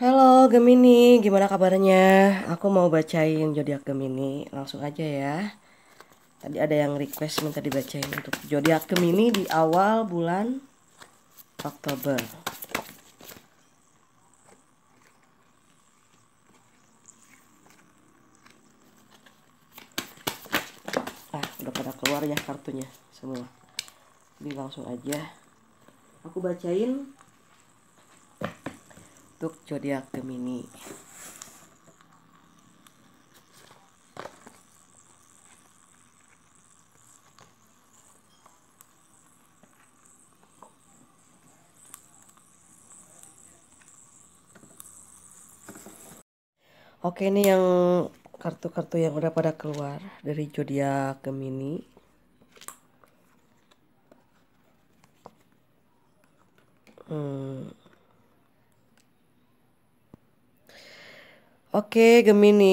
Halo Gemini, gimana kabarnya? Aku mau bacain zodiak Gemini, langsung aja ya. Tadi ada yang request minta dibacain untuk zodiak Gemini di awal bulan Oktober. Ah, udah pada keluar ya kartunya semua. Jadi langsung aja aku bacain untuk zodiak Gemini. Oke, ini yang kartu-kartu yang udah pada keluar dari zodiak Gemini. Hmm. Oke, Gemini.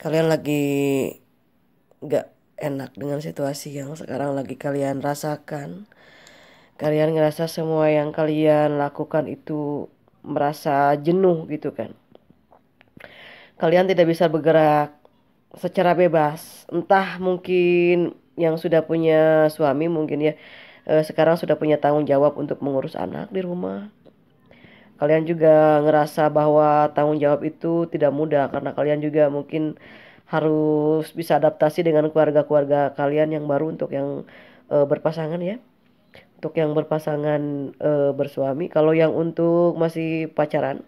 Kalian lagi gak enak dengan situasi yang sekarang lagi kalian rasakan. Kalian ngerasa semua yang kalian lakukan itu merasa jenuh gitu kan. Kalian tidak bisa bergerak secara bebas. Entah mungkin yang sudah punya suami mungkin ya eh, sekarang sudah punya tanggung jawab untuk mengurus anak di rumah kalian juga ngerasa bahwa tanggung jawab itu tidak mudah karena kalian juga mungkin harus bisa adaptasi dengan keluarga-keluarga kalian yang baru untuk yang e, berpasangan ya untuk yang berpasangan e, bersuami kalau yang untuk masih pacaran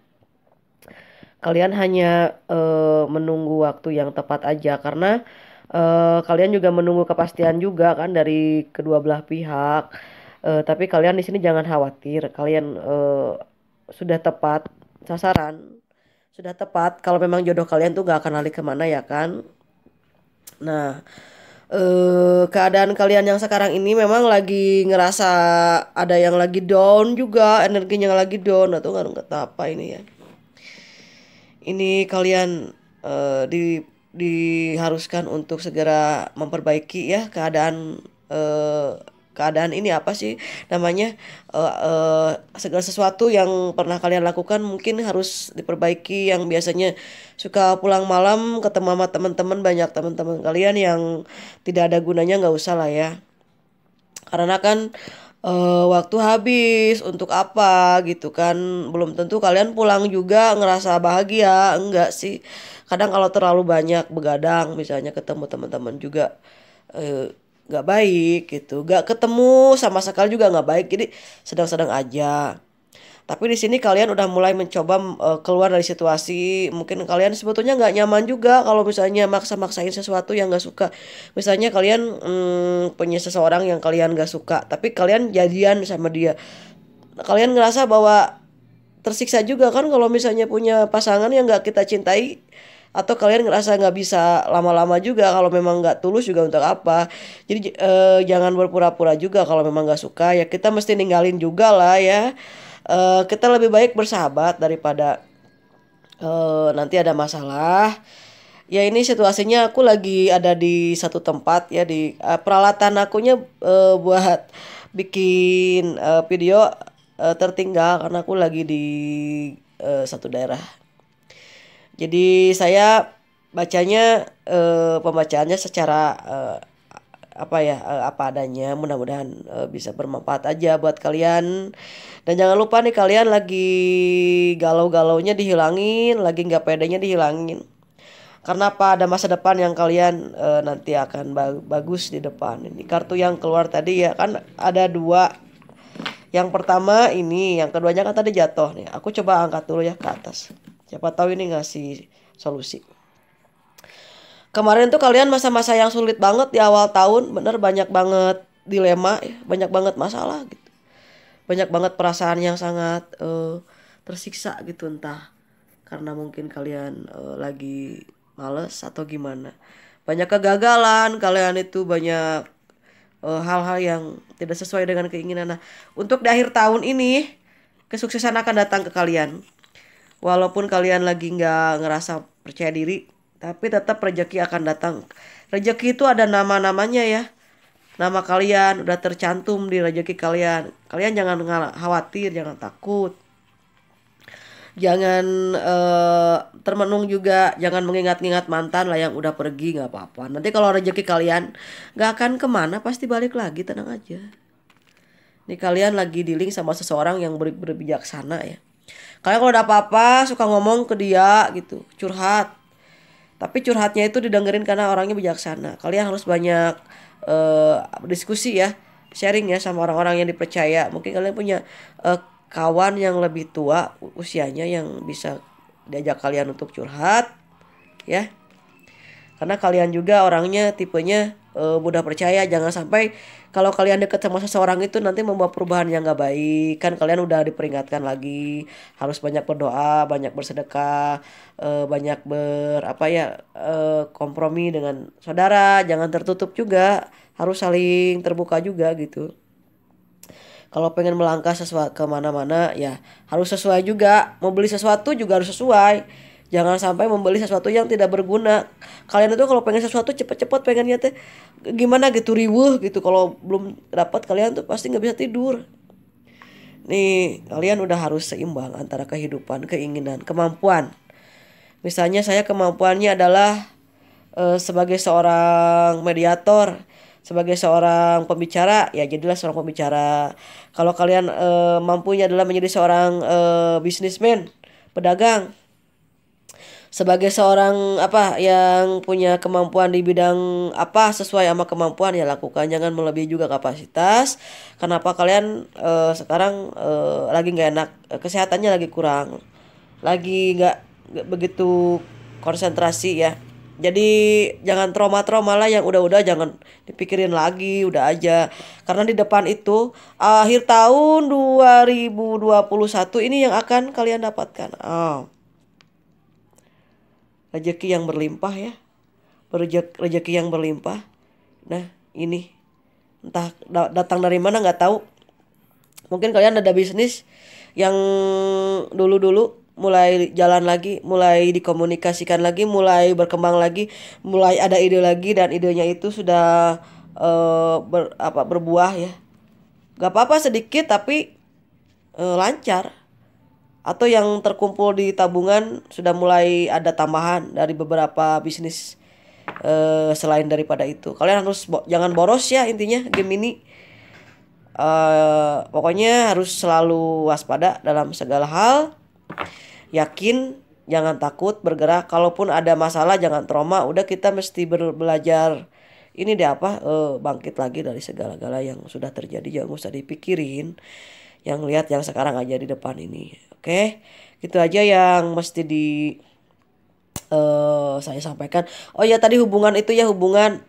kalian hanya e, menunggu waktu yang tepat aja karena e, kalian juga menunggu kepastian juga kan dari kedua belah pihak e, tapi kalian di sini jangan khawatir kalian e, sudah tepat sasaran sudah tepat kalau memang jodoh kalian tuh gak akan lari kemana ya kan nah eh, keadaan kalian yang sekarang ini memang lagi ngerasa ada yang lagi down juga energinya lagi down atau nggak nggak apa ini ya ini kalian eh, di diharuskan untuk segera memperbaiki ya keadaan eh, keadaan ini apa sih namanya uh, uh, segala sesuatu yang pernah kalian lakukan mungkin harus diperbaiki yang biasanya suka pulang malam ketemu sama teman-teman banyak teman-teman kalian yang tidak ada gunanya nggak usah lah ya karena kan uh, waktu habis untuk apa gitu kan belum tentu kalian pulang juga ngerasa bahagia enggak sih kadang kalau terlalu banyak begadang misalnya ketemu teman-teman juga uh, nggak baik gitu nggak ketemu sama sekali juga nggak baik jadi sedang-sedang aja tapi di sini kalian udah mulai mencoba uh, keluar dari situasi mungkin kalian sebetulnya nggak nyaman juga kalau misalnya maksa-maksain sesuatu yang nggak suka misalnya kalian hmm, punya seseorang yang kalian nggak suka tapi kalian jadian sama dia kalian ngerasa bahwa tersiksa juga kan kalau misalnya punya pasangan yang nggak kita cintai atau kalian ngerasa nggak bisa lama-lama juga kalau memang nggak tulus juga untuk apa jadi eh, jangan berpura-pura juga kalau memang nggak suka ya kita mesti ninggalin juga lah ya eh, kita lebih baik bersahabat daripada eh, nanti ada masalah ya ini situasinya aku lagi ada di satu tempat ya di eh, peralatan akunya eh, buat bikin eh, video eh, tertinggal karena aku lagi di eh, satu daerah jadi saya bacanya eh, pembacaannya secara eh, apa ya eh, apa adanya. Mudah-mudahan eh, bisa bermanfaat aja buat kalian. Dan jangan lupa nih kalian lagi galau-galaunya dihilangin, lagi nggak pedenya dihilangin. Karena apa ada masa depan yang kalian e, nanti akan bagus di depan. Ini kartu yang keluar tadi ya kan ada dua yang pertama ini, yang keduanya kan tadi jatuh nih. Aku coba angkat dulu ya ke atas. Siapa tahu ini ngasih solusi. Kemarin tuh kalian masa-masa yang sulit banget di awal tahun, bener banyak banget dilema, ya, banyak banget masalah gitu. Banyak banget perasaan yang sangat uh, tersiksa gitu entah karena mungkin kalian uh, lagi males atau gimana. Banyak kegagalan, kalian itu banyak eh, hal-hal hal -hal yang tidak sesuai dengan keinginan. Nah, untuk di akhir tahun ini kesuksesan akan datang ke kalian walaupun kalian lagi nggak ngerasa percaya diri tapi tetap rejeki akan datang rejeki itu ada nama namanya ya nama kalian udah tercantum di rejeki kalian kalian jangan khawatir jangan takut jangan uh, termenung juga jangan mengingat-ingat mantan lah yang udah pergi nggak apa-apa nanti kalau rejeki kalian nggak akan kemana pasti balik lagi tenang aja ini kalian lagi dealing sama seseorang yang ber berbijaksana ya Kalian kalau ada apa-apa suka ngomong ke dia gitu, curhat. Tapi curhatnya itu didengerin karena orangnya bijaksana. Kalian harus banyak uh, diskusi ya, sharing ya sama orang-orang yang dipercaya. Mungkin kalian punya uh, kawan yang lebih tua usianya yang bisa diajak kalian untuk curhat ya. Karena kalian juga orangnya tipenya uh, mudah percaya jangan sampai kalau kalian deket sama seseorang itu nanti membuat perubahan yang nggak baik kan kalian udah diperingatkan lagi harus banyak berdoa banyak bersedekah uh, banyak ber apa ya uh, kompromi dengan saudara jangan tertutup juga harus saling terbuka juga gitu kalau pengen melangkah sesuai kemana-mana ya harus sesuai juga mau beli sesuatu juga harus sesuai Jangan sampai membeli sesuatu yang tidak berguna. Kalian itu kalau pengen sesuatu cepet-cepet pengennya teh gimana gitu riwuh gitu. Kalau belum dapat kalian tuh pasti nggak bisa tidur. Nih, kalian udah harus seimbang antara kehidupan, keinginan, kemampuan. Misalnya saya kemampuannya adalah uh, sebagai seorang mediator, sebagai seorang pembicara, ya jadilah seorang pembicara. Kalau kalian e, mampunya adalah menjadi seorang e, eh, bisnismen, pedagang, sebagai seorang apa yang punya kemampuan di bidang apa sesuai sama kemampuan ya lakukan jangan melebihi juga kapasitas kenapa kalian uh, sekarang uh, lagi nggak enak eh, kesehatannya lagi kurang lagi nggak begitu konsentrasi ya jadi jangan trauma-trauma lah yang udah-udah jangan dipikirin lagi, udah aja. Karena di depan itu akhir tahun 2021 ini yang akan kalian dapatkan. Oh rezeki yang berlimpah ya rezeki yang berlimpah nah ini entah datang dari mana nggak tahu mungkin kalian ada bisnis yang dulu-dulu mulai jalan lagi, mulai dikomunikasikan lagi, mulai berkembang lagi, mulai ada ide lagi dan idenya itu sudah uh, ber, apa berbuah ya. Gak apa-apa sedikit tapi uh, lancar atau yang terkumpul di tabungan sudah mulai ada tambahan dari beberapa bisnis uh, selain daripada itu. Kalian harus bo jangan boros ya intinya game ini. Uh, pokoknya harus selalu waspada dalam segala hal. Yakin, jangan takut bergerak. Kalaupun ada masalah jangan trauma. Udah kita mesti ber belajar ini deh apa uh, bangkit lagi dari segala-gala yang sudah terjadi. Jangan usah dipikirin. Yang lihat yang sekarang aja di depan ini. Oke, itu aja yang mesti di uh, saya sampaikan. Oh ya tadi hubungan itu ya hubungan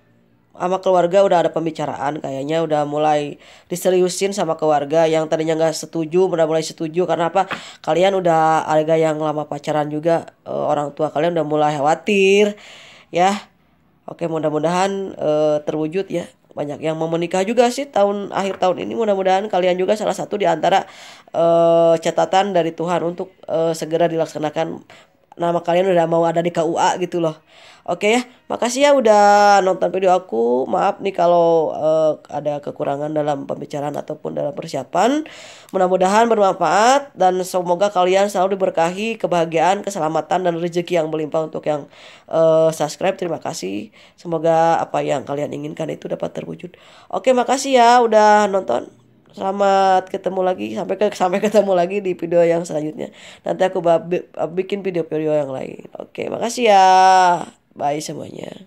sama keluarga udah ada pembicaraan kayaknya udah mulai diseriusin sama keluarga yang tadinya nggak setuju udah mulai setuju karena apa kalian udah ada yang lama pacaran juga e, orang tua kalian udah mulai khawatir ya oke mudah-mudahan e, terwujud ya banyak yang mau menikah juga sih tahun akhir tahun ini mudah-mudahan kalian juga salah satu di antara uh, catatan dari Tuhan untuk uh, segera dilaksanakan nama kalian udah mau ada di KUA gitu loh. Oke ya, makasih ya udah nonton video aku. Maaf nih kalau uh, ada kekurangan dalam pembicaraan ataupun dalam persiapan. Mudah-mudahan bermanfaat dan semoga kalian selalu diberkahi kebahagiaan, keselamatan dan rezeki yang melimpah untuk yang uh, subscribe. Terima kasih. Semoga apa yang kalian inginkan itu dapat terwujud. Oke, makasih ya udah nonton. Selamat ketemu lagi sampai ke sampai ketemu lagi di video yang selanjutnya. Nanti aku bikin video-video yang lain. Oke, makasih ya. Bye semuanya.